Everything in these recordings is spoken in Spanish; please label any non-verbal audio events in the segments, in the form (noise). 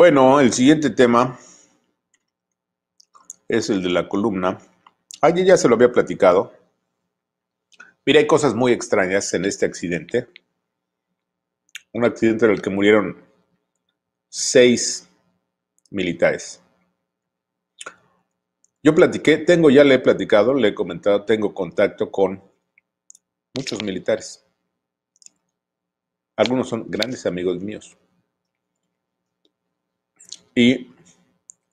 Bueno, el siguiente tema es el de la columna. Ayer ya se lo había platicado. Mira, hay cosas muy extrañas en este accidente. Un accidente en el que murieron seis militares. Yo platiqué, tengo, ya le he platicado, le he comentado, tengo contacto con muchos militares. Algunos son grandes amigos míos y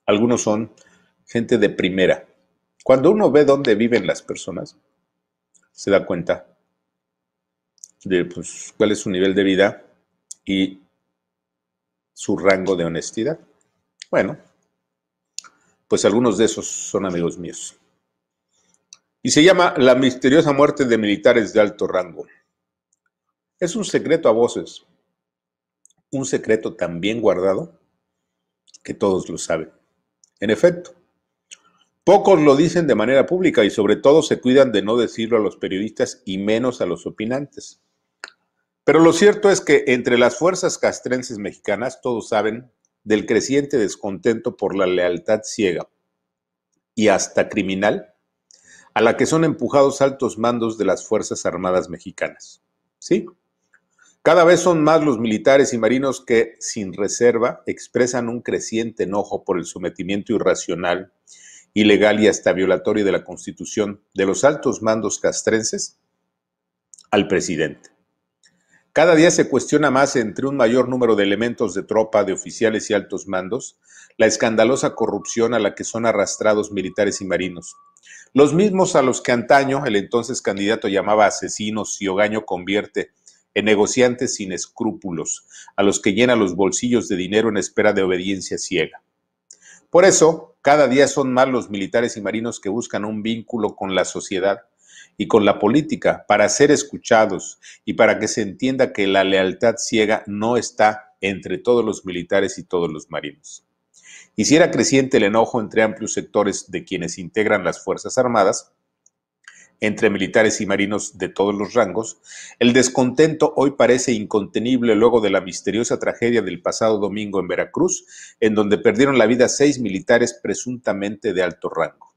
algunos son gente de primera. Cuando uno ve dónde viven las personas, se da cuenta de pues, cuál es su nivel de vida y su rango de honestidad. Bueno, pues algunos de esos son amigos míos. Y se llama La misteriosa muerte de militares de alto rango. Es un secreto a voces, un secreto también guardado que todos lo saben. En efecto, pocos lo dicen de manera pública y sobre todo se cuidan de no decirlo a los periodistas y menos a los opinantes. Pero lo cierto es que entre las fuerzas castrenses mexicanas todos saben del creciente descontento por la lealtad ciega y hasta criminal a la que son empujados altos mandos de las Fuerzas Armadas mexicanas. ¿Sí? Cada vez son más los militares y marinos que, sin reserva, expresan un creciente enojo por el sometimiento irracional, ilegal y hasta violatorio de la Constitución de los altos mandos castrenses al presidente. Cada día se cuestiona más entre un mayor número de elementos de tropa, de oficiales y altos mandos, la escandalosa corrupción a la que son arrastrados militares y marinos. Los mismos a los que antaño el entonces candidato llamaba asesinos y Ogaño convierte en negociantes sin escrúpulos, a los que llenan los bolsillos de dinero en espera de obediencia ciega. Por eso, cada día son más los militares y marinos que buscan un vínculo con la sociedad y con la política para ser escuchados y para que se entienda que la lealtad ciega no está entre todos los militares y todos los marinos. Hiciera creciente el enojo entre amplios sectores de quienes integran las Fuerzas Armadas entre militares y marinos de todos los rangos, el descontento hoy parece incontenible luego de la misteriosa tragedia del pasado domingo en Veracruz, en donde perdieron la vida seis militares presuntamente de alto rango.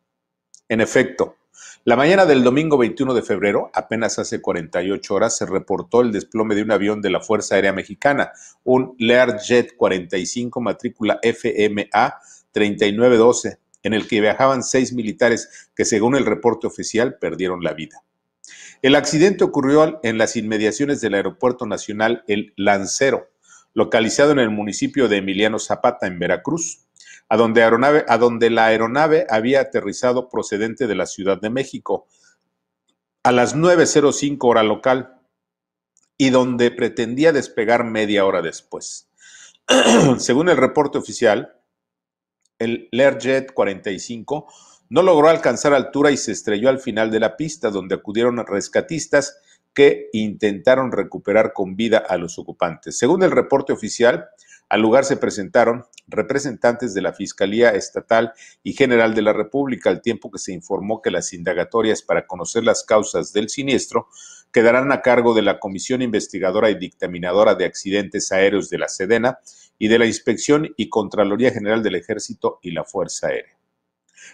En efecto, la mañana del domingo 21 de febrero, apenas hace 48 horas, se reportó el desplome de un avión de la Fuerza Aérea Mexicana, un Learjet 45 matrícula FMA 3912 en el que viajaban seis militares que, según el reporte oficial, perdieron la vida. El accidente ocurrió en las inmediaciones del Aeropuerto Nacional El Lancero, localizado en el municipio de Emiliano Zapata, en Veracruz, a donde, a donde la aeronave había aterrizado procedente de la Ciudad de México a las 9.05 hora local y donde pretendía despegar media hora después. (clears throat) Según el reporte oficial, el Learjet 45 no logró alcanzar altura y se estrelló al final de la pista, donde acudieron rescatistas que intentaron recuperar con vida a los ocupantes. Según el reporte oficial, al lugar se presentaron representantes de la Fiscalía Estatal y General de la República, al tiempo que se informó que las indagatorias para conocer las causas del siniestro quedarán a cargo de la Comisión Investigadora y Dictaminadora de Accidentes Aéreos de la Sedena y de la Inspección y Contraloría General del Ejército y la Fuerza Aérea.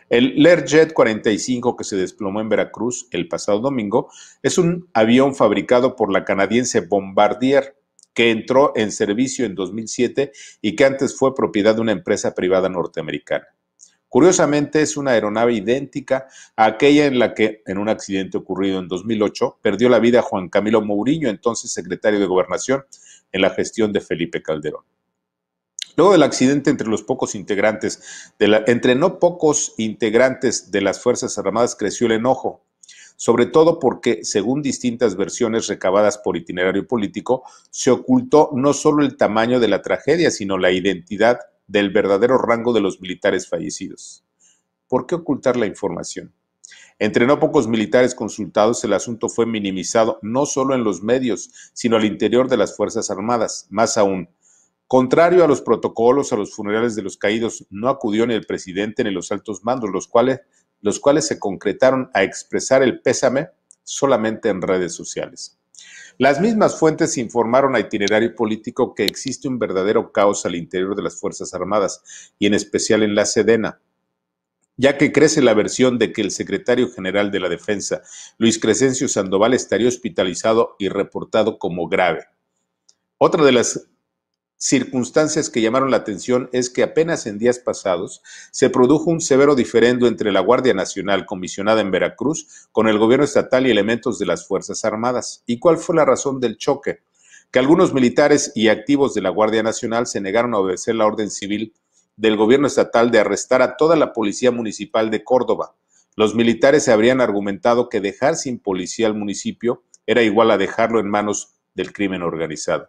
El Learjet 45 que se desplomó en Veracruz el pasado domingo es un avión fabricado por la canadiense Bombardier que entró en servicio en 2007 y que antes fue propiedad de una empresa privada norteamericana. Curiosamente, es una aeronave idéntica a aquella en la que, en un accidente ocurrido en 2008, perdió la vida Juan Camilo Mourinho, entonces secretario de Gobernación, en la gestión de Felipe Calderón. Luego del accidente entre los pocos integrantes, de la, entre no pocos integrantes de las Fuerzas Armadas creció el enojo, sobre todo porque, según distintas versiones recabadas por itinerario político, se ocultó no solo el tamaño de la tragedia, sino la identidad del verdadero rango de los militares fallecidos. ¿Por qué ocultar la información? Entre no pocos militares consultados, el asunto fue minimizado no solo en los medios, sino al interior de las Fuerzas Armadas. Más aún, contrario a los protocolos, a los funerales de los caídos, no acudió ni el presidente ni los altos mandos, los cuales, los cuales se concretaron a expresar el pésame solamente en redes sociales. Las mismas fuentes informaron a Itinerario Político que existe un verdadero caos al interior de las Fuerzas Armadas y en especial en la Sedena, ya que crece la versión de que el secretario general de la Defensa, Luis Crescencio Sandoval, estaría hospitalizado y reportado como grave. Otra de las circunstancias que llamaron la atención es que apenas en días pasados se produjo un severo diferendo entre la Guardia Nacional comisionada en Veracruz con el gobierno estatal y elementos de las Fuerzas Armadas. ¿Y cuál fue la razón del choque? Que algunos militares y activos de la Guardia Nacional se negaron a obedecer la orden civil del gobierno estatal de arrestar a toda la policía municipal de Córdoba. Los militares se habrían argumentado que dejar sin policía al municipio era igual a dejarlo en manos del crimen organizado.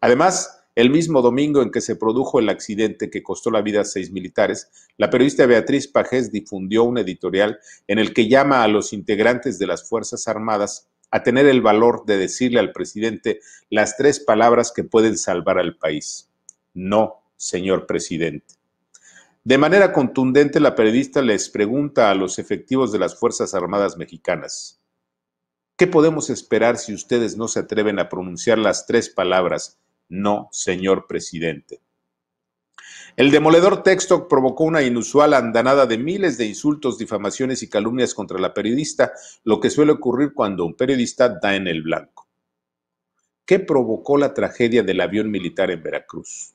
Además, el mismo domingo en que se produjo el accidente que costó la vida a seis militares, la periodista Beatriz Pajés difundió un editorial en el que llama a los integrantes de las Fuerzas Armadas a tener el valor de decirle al presidente las tres palabras que pueden salvar al país. No, señor presidente. De manera contundente, la periodista les pregunta a los efectivos de las Fuerzas Armadas mexicanas, ¿qué podemos esperar si ustedes no se atreven a pronunciar las tres palabras no, señor presidente. El demoledor texto provocó una inusual andanada de miles de insultos, difamaciones y calumnias contra la periodista, lo que suele ocurrir cuando un periodista da en el blanco. ¿Qué provocó la tragedia del avión militar en Veracruz?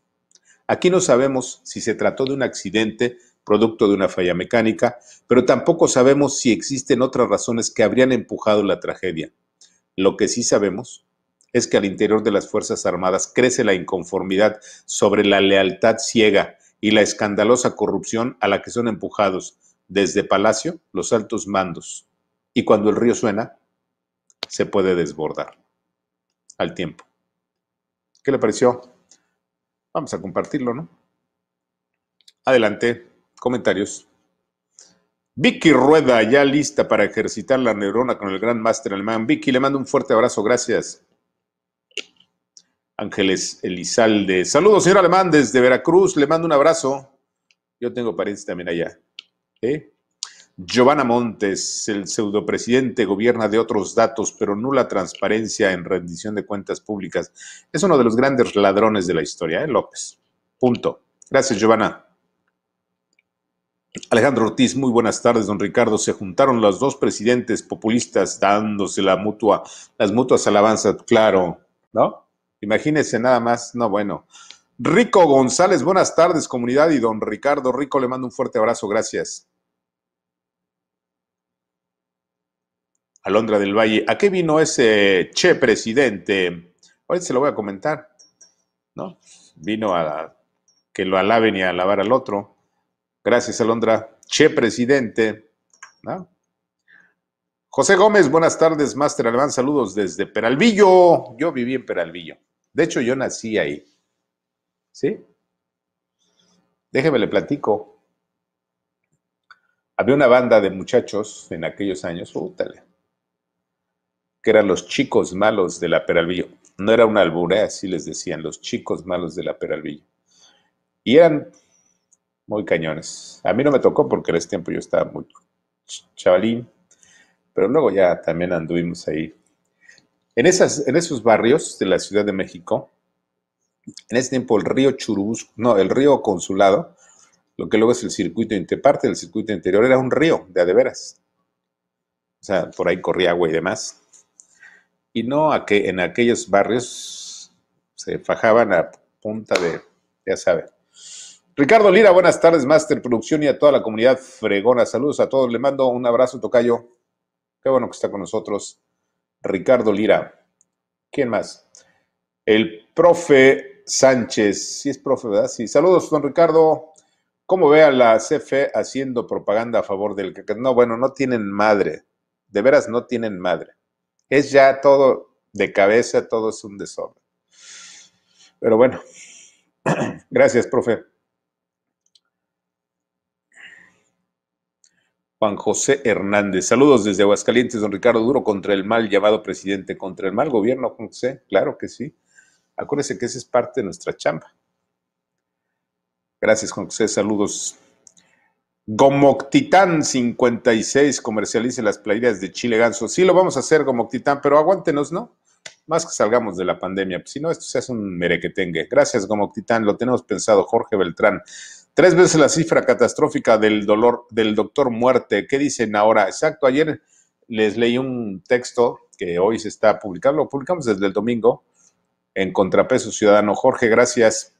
Aquí no sabemos si se trató de un accidente producto de una falla mecánica, pero tampoco sabemos si existen otras razones que habrían empujado la tragedia. Lo que sí sabemos es que al interior de las Fuerzas Armadas crece la inconformidad sobre la lealtad ciega y la escandalosa corrupción a la que son empujados desde Palacio los altos mandos. Y cuando el río suena, se puede desbordar al tiempo. ¿Qué le pareció? Vamos a compartirlo, ¿no? Adelante, comentarios. Vicky Rueda, ya lista para ejercitar la neurona con el gran máster alemán. Vicky, le mando un fuerte abrazo, gracias. Ángeles Elizalde. Saludos, señor Alemán, desde Veracruz. Le mando un abrazo. Yo tengo parientes también allá. ¿eh? Giovanna Montes, el pseudopresidente, gobierna de otros datos, pero nula transparencia en rendición de cuentas públicas. Es uno de los grandes ladrones de la historia, ¿eh? López. Punto. Gracias, Giovanna. Alejandro Ortiz, muy buenas tardes, don Ricardo. Se juntaron los dos presidentes populistas dándose la mutua, las mutuas alabanzas, claro, ¿no? Imagínense nada más, no bueno. Rico González, buenas tardes comunidad y don Ricardo Rico, le mando un fuerte abrazo, gracias. Alondra del Valle, ¿a qué vino ese che presidente? Ahorita se lo voy a comentar, ¿no? Vino a que lo alaben y a alabar al otro. Gracias, Alondra. Che presidente, José Gómez, buenas tardes, Master Alemán. saludos desde Peralvillo. Yo viví en Peralvillo. De hecho, yo nací ahí. ¿Sí? Déjeme le platico. Había una banda de muchachos en aquellos años, útale, que eran los chicos malos de la Peralvillo. No era una alburea, así les decían, los chicos malos de la Peralvillo. Y eran muy cañones. A mí no me tocó porque en ese tiempo yo estaba muy chavalín, pero luego ya también anduvimos ahí en, esos barrios de la Ciudad de México, en ese tiempo el río Churubusco, no, el río Consulado, lo que luego es el circuito interparte, parte del circuito interior era un río de adeveras. O sea, por ahí corría agua y demás. Y no a que en aquellos barrios se fajaban a punta de, ya saben. Ricardo Lira, buenas tardes, Master Producción y a toda la comunidad fregona. Saludos a todos, le mando un abrazo, Tocayo. Qué bueno que está con nosotros. Ricardo Lira. ¿Quién más? El profe Sánchez. Sí, es profe, ¿verdad? Sí. Saludos, don Ricardo. ¿Cómo ve a la CFE haciendo propaganda a favor del No, bueno, no tienen madre. De veras, no tienen madre. Es ya todo de cabeza, todo es un desorden. Pero bueno, (clears throat) gracias, profe. Juan José Hernández. Saludos desde Aguascalientes, don Ricardo Duro, contra el mal llevado presidente, contra el mal gobierno, Juan José, claro que sí. Acuérdese que esa es parte de nuestra chamba. Gracias, Juan José, saludos. Gomoctitán 56 comercialice las playas de Chile Ganso. Sí, lo vamos a hacer, Gomoctitán, pero aguántenos, ¿no? Más que salgamos de la pandemia, pues, si no, esto se hace un merequetengue. Gracias, Gomoctitán, lo tenemos pensado. Jorge Beltrán, Tres veces la cifra catastrófica del dolor del doctor muerte. ¿Qué dicen ahora? Exacto, ayer les leí un texto que hoy se está publicando, lo publicamos desde el domingo en Contrapeso Ciudadano. Jorge, gracias.